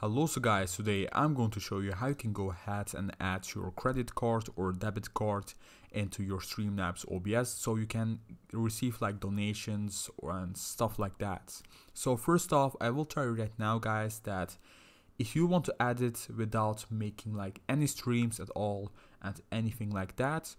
Hello so guys, today I'm going to show you how you can go ahead and add your credit card or debit card into your Streamlabs OBS so you can receive like donations and stuff like that. So first off, I will tell you right now guys that if you want to add it without making like any streams at all and anything like that,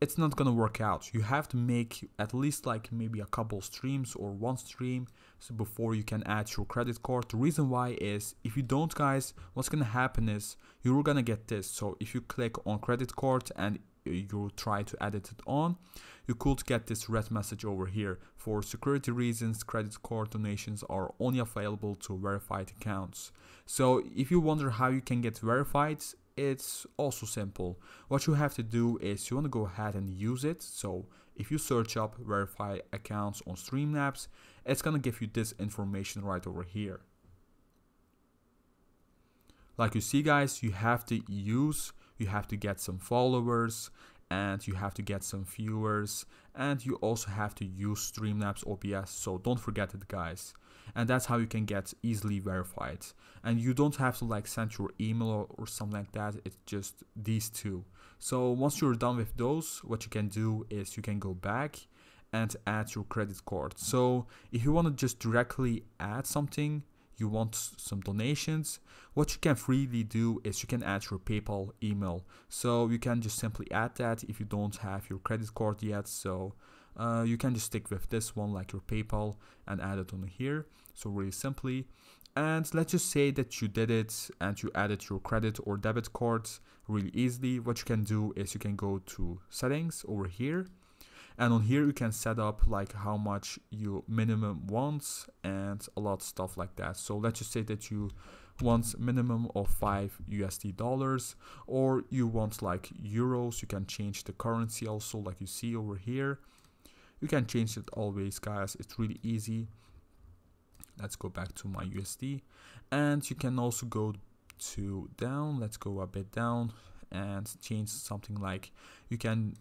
it's not gonna work out. You have to make at least like maybe a couple streams or one stream so before you can add your credit card. The reason why is if you don't guys, what's gonna happen is you're gonna get this. So if you click on credit card and you try to edit it on, you could get this red message over here. For security reasons, credit card donations are only available to verified accounts. So if you wonder how you can get verified, it's also simple. What you have to do is you want to go ahead and use it. So if you search up verify accounts on Streamlabs, it's going to give you this information right over here. Like you see guys, you have to use, you have to get some followers and you have to get some viewers and you also have to use Streamlabs OBS. So don't forget it guys and that's how you can get easily verified and you don't have to like send your email or, or something like that it's just these two so once you're done with those what you can do is you can go back and add your credit card so if you want to just directly add something you want some donations, what you can freely do is you can add your PayPal email. So you can just simply add that if you don't have your credit card yet. So uh, you can just stick with this one like your PayPal and add it on here. So really simply. And let's just say that you did it and you added your credit or debit card really easily. What you can do is you can go to settings over here. And on here you can set up like how much you minimum wants and a lot of stuff like that. So let's just say that you want minimum of 5 USD dollars or you want like euros. You can change the currency also like you see over here you can change it always guys it's really easy let's go back to my USD and you can also go to down let's go a bit down and change something like you can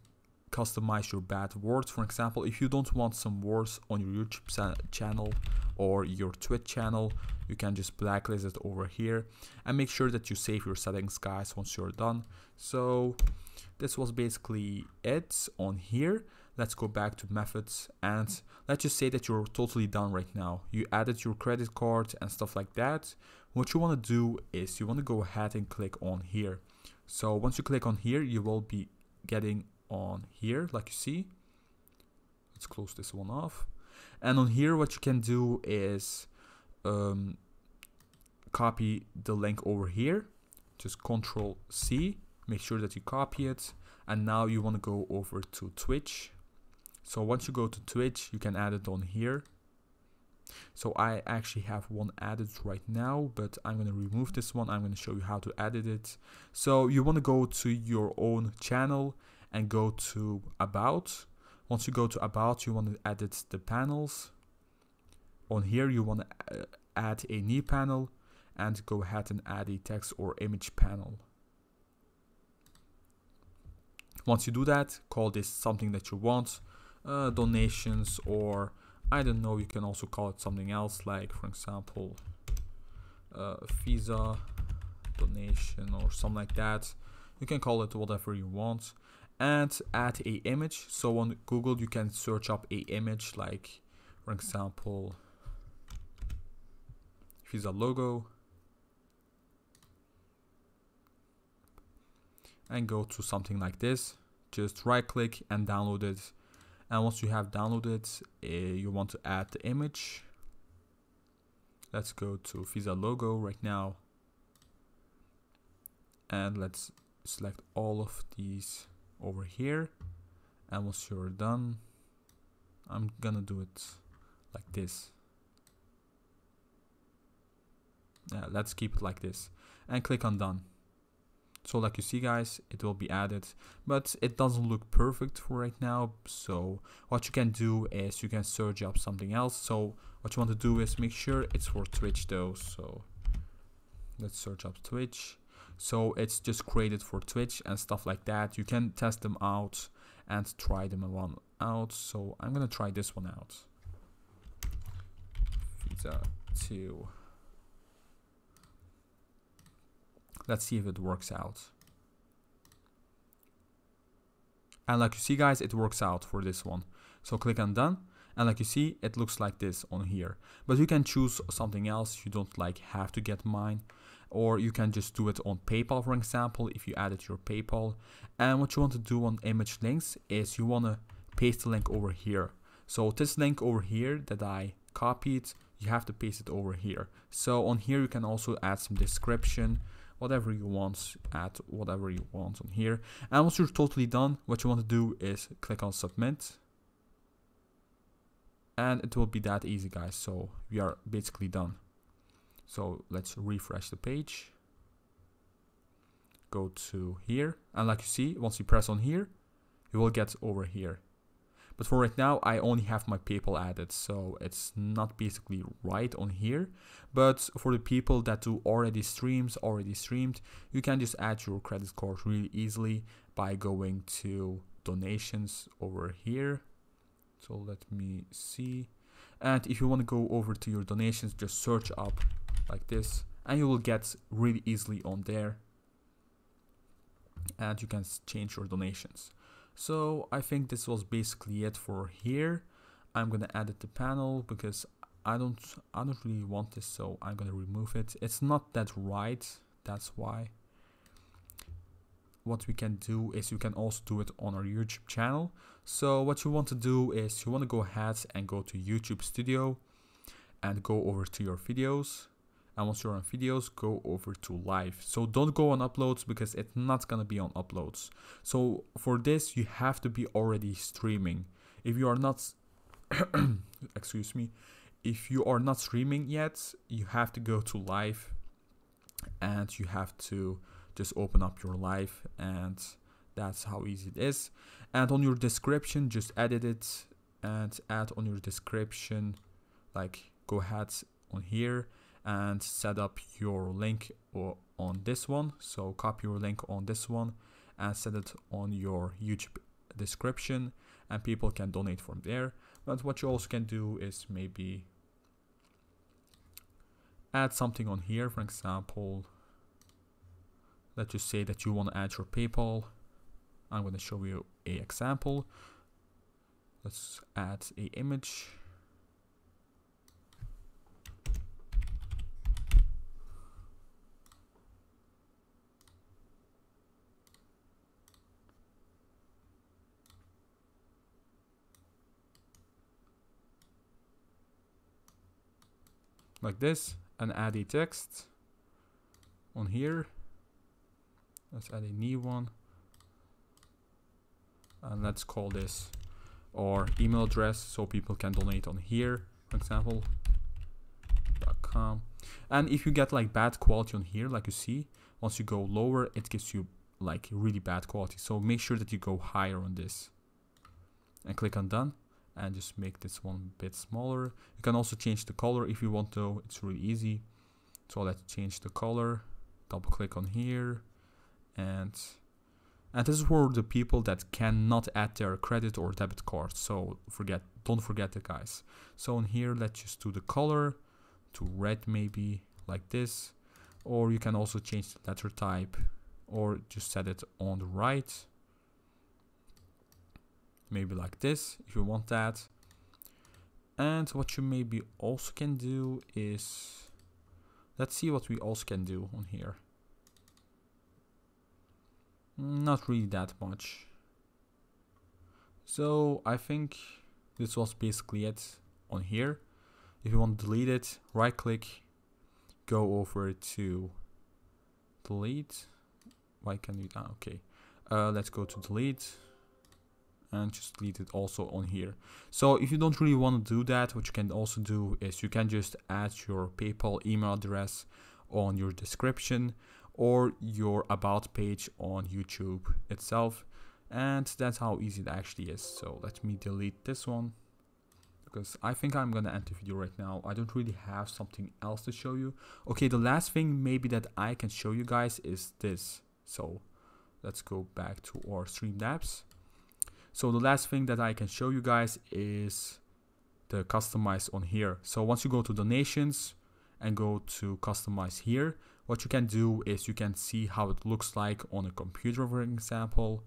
customize your bad words for example if you don't want some words on your YouTube channel or your Twitch channel you can just blacklist it over here and make sure that you save your settings guys once you're done so this was basically it on here let's go back to methods and let's just say that you're totally done right now. You added your credit card and stuff like that. What you want to do is you want to go ahead and click on here. So once you click on here, you will be getting on here like you see. Let's close this one off. And on here, what you can do is um, copy the link over here. Just control C, make sure that you copy it. And now you want to go over to Twitch so once you go to Twitch, you can add it on here. So I actually have one added right now, but I'm going to remove this one. I'm going to show you how to edit it. So you want to go to your own channel and go to about. Once you go to about, you want to edit the panels. On here, you want to uh, add a knee panel and go ahead and add a text or image panel. Once you do that, call this something that you want. Uh, donations or I don't know you can also call it something else like for example uh, visa donation or something like that you can call it whatever you want and add a image so on Google you can search up a image like for example visa logo and go to something like this just right click and download it and once you have downloaded uh, you want to add the image let's go to visa logo right now and let's select all of these over here and once you're done I'm gonna do it like this yeah, let's keep it like this and click on done so like you see guys, it will be added, but it doesn't look perfect for right now. So what you can do is you can search up something else. So what you want to do is make sure it's for Twitch though. So let's search up Twitch. So it's just created for Twitch and stuff like that. You can test them out and try them one out. So I'm gonna try this one out. Visa 2. Let's see if it works out. And like you see guys, it works out for this one. So click on done. And like you see, it looks like this on here. But you can choose something else. You don't like have to get mine. Or you can just do it on PayPal, for example, if you added your PayPal. And what you want to do on image links is you want to paste the link over here. So this link over here that I copied, you have to paste it over here. So on here, you can also add some description whatever you want, add whatever you want on here. And once you're totally done, what you want to do is click on submit. And it will be that easy guys, so we are basically done. So let's refresh the page. Go to here, and like you see, once you press on here, you will get over here. But for right now, I only have my PayPal added, so it's not basically right on here. But for the people that do already streams, already streamed, you can just add your credit card really easily by going to donations over here. So let me see. And if you want to go over to your donations, just search up like this and you will get really easily on there and you can change your donations. So I think this was basically it for here. I'm gonna edit the panel because I don't I don't really want this so I'm gonna remove it. It's not that right, that's why. What we can do is you can also do it on our YouTube channel. So what you want to do is you want to go ahead and go to YouTube Studio and go over to your videos and once you're on videos go over to live so don't go on uploads because it's not gonna be on uploads so for this you have to be already streaming if you are not excuse me if you are not streaming yet you have to go to live and you have to just open up your live and that's how easy it is and on your description just edit it and add on your description like go ahead on here and set up your link or on this one. So copy your link on this one and set it on your YouTube description and people can donate from there. But what you also can do is maybe add something on here, for example, let's just say that you want to add your PayPal. I'm going to show you a example. Let's add a image. like this and add a text on here let's add a new one and let's call this our email address so people can donate on here for example .com. and if you get like bad quality on here like you see once you go lower it gives you like really bad quality so make sure that you go higher on this and click on done and just make this one bit smaller. You can also change the color if you want to, it's really easy. So let's change the color, double click on here and and this is for the people that cannot add their credit or debit card. So forget, don't forget it guys. So in here, let's just do the color to red maybe like this. Or you can also change the letter type or just set it on the right maybe like this if you want that. And what you maybe also can do is, let's see what we also can do on here. Not really that much. So I think this was basically it on here. If you want to delete it, right click, go over to delete. Why can you, ah, okay. Uh, let's go to delete and just delete it also on here. So if you don't really want to do that, what you can also do is you can just add your PayPal email address on your description or your about page on YouTube itself. And that's how easy it actually is. So let me delete this one because I think I'm gonna end the video right now. I don't really have something else to show you. Okay, the last thing maybe that I can show you guys is this. So let's go back to our stream apps. So the last thing that I can show you guys is the customize on here. So once you go to donations and go to customize here, what you can do is you can see how it looks like on a computer, for example.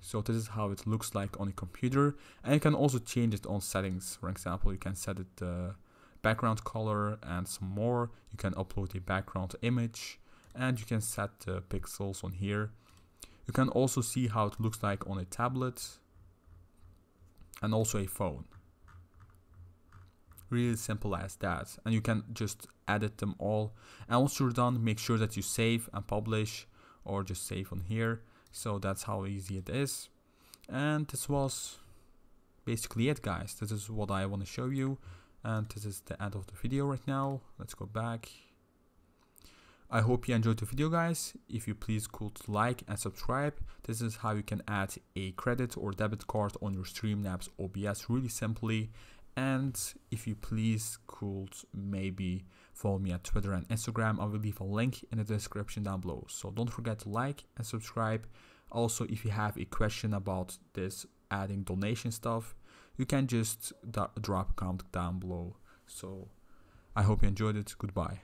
So this is how it looks like on a computer. And you can also change it on settings. For example, you can set it the background color and some more. You can upload a background image and you can set the pixels on here. You can also see how it looks like on a tablet and also a phone. Really simple as that. And you can just edit them all. And once you're done, make sure that you save and publish or just save on here. So that's how easy it is. And this was basically it guys. This is what I want to show you. And this is the end of the video right now. Let's go back. I hope you enjoyed the video guys. If you please could like and subscribe. This is how you can add a credit or debit card on your Streamlabs OBS really simply. And if you please could maybe follow me at Twitter and Instagram. I will leave a link in the description down below. So don't forget to like and subscribe. Also, if you have a question about this adding donation stuff, you can just drop a comment down below. So I hope you enjoyed it. Goodbye.